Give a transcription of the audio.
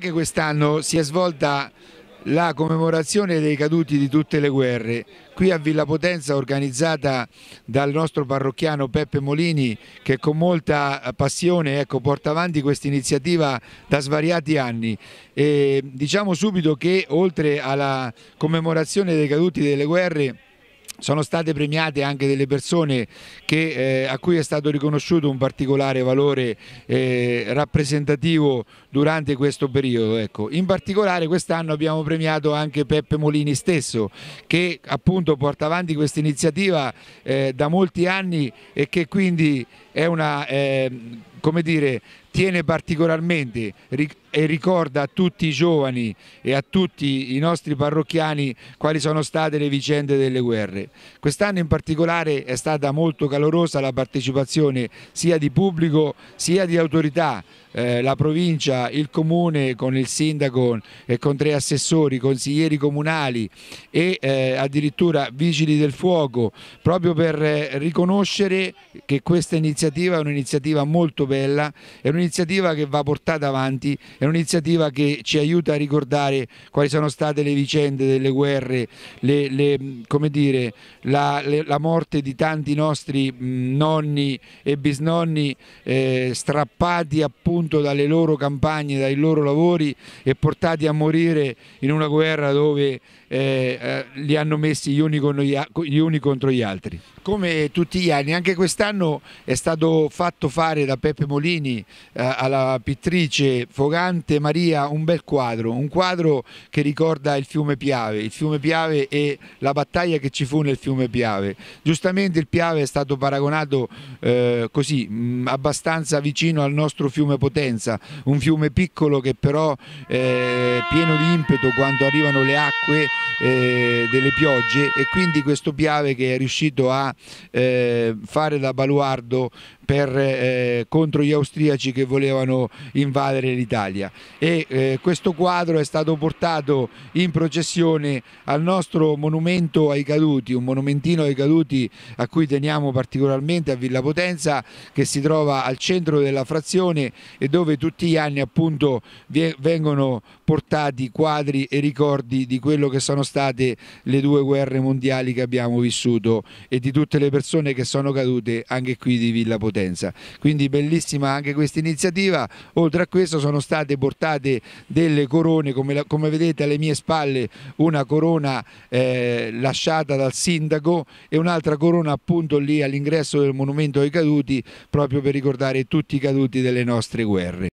anche quest'anno si è svolta la commemorazione dei caduti di tutte le guerre, qui a Villa Potenza organizzata dal nostro parrocchiano Peppe Molini che con molta passione ecco, porta avanti questa iniziativa da svariati anni. E diciamo subito che oltre alla commemorazione dei caduti delle guerre sono state premiate anche delle persone che, eh, a cui è stato riconosciuto un particolare valore eh, rappresentativo durante questo periodo. Ecco. In particolare quest'anno abbiamo premiato anche Peppe Molini stesso che appunto porta avanti questa iniziativa eh, da molti anni e che quindi è una eh, come dire, tiene particolarmente e ricorda a tutti i giovani e a tutti i nostri parrocchiani quali sono state le vicende delle guerre. Quest'anno in particolare è stata molto calorosa la partecipazione sia di pubblico sia di autorità eh, la provincia, il comune con il sindaco e con tre assessori, consiglieri comunali e eh, addirittura vigili del fuoco, proprio per eh, riconoscere che questa iniziativa è un'iniziativa molto bella, è un'iniziativa che va portata avanti, è un'iniziativa che ci aiuta a ricordare quali sono state le vicende delle guerre, le, le, dire, la, le, la, morte di tanti nostri mm, nonni e bisnonni eh, strappati appunto appunto dalle loro campagne, dai loro lavori e portati a morire in una guerra dove eh, eh li hanno messi gli uni, gli uni contro gli altri. Come tutti gli anni, anche quest'anno è stato fatto fare da Peppe Molini eh, alla pittrice Fogante Maria un bel quadro, un quadro che ricorda il fiume Piave, il fiume Piave e la battaglia che ci fu nel fiume Piave. Giustamente il Piave è stato paragonato eh, così, mh, mm, abbastanza vicino al nostro fiume Potente potenza, un fiume piccolo che però eh, è pieno di impeto quando arrivano le acque eh, delle piogge e quindi questo Piave che è riuscito a eh, fare da baluardo per, eh, contro gli austriaci che volevano invadere l'Italia e eh, questo quadro è stato portato in processione al nostro monumento ai caduti, un monumentino ai caduti a cui teniamo particolarmente a Villa Potenza che si trova al centro della frazione e dove tutti gli anni appunto vengono portati quadri e ricordi di quello che sono state le due guerre mondiali che abbiamo vissuto e di tutte le persone che sono cadute anche qui di Villa Potenza competenza. Quindi bellissima anche questa iniziativa. Oltre a questo sono state portate delle corone, come, la, come vedete alle mie spalle una corona eh, lasciata dal sindaco e un'altra corona appunto lì all'ingresso del monumento ai caduti proprio per ricordare tutti i caduti delle nostre guerre.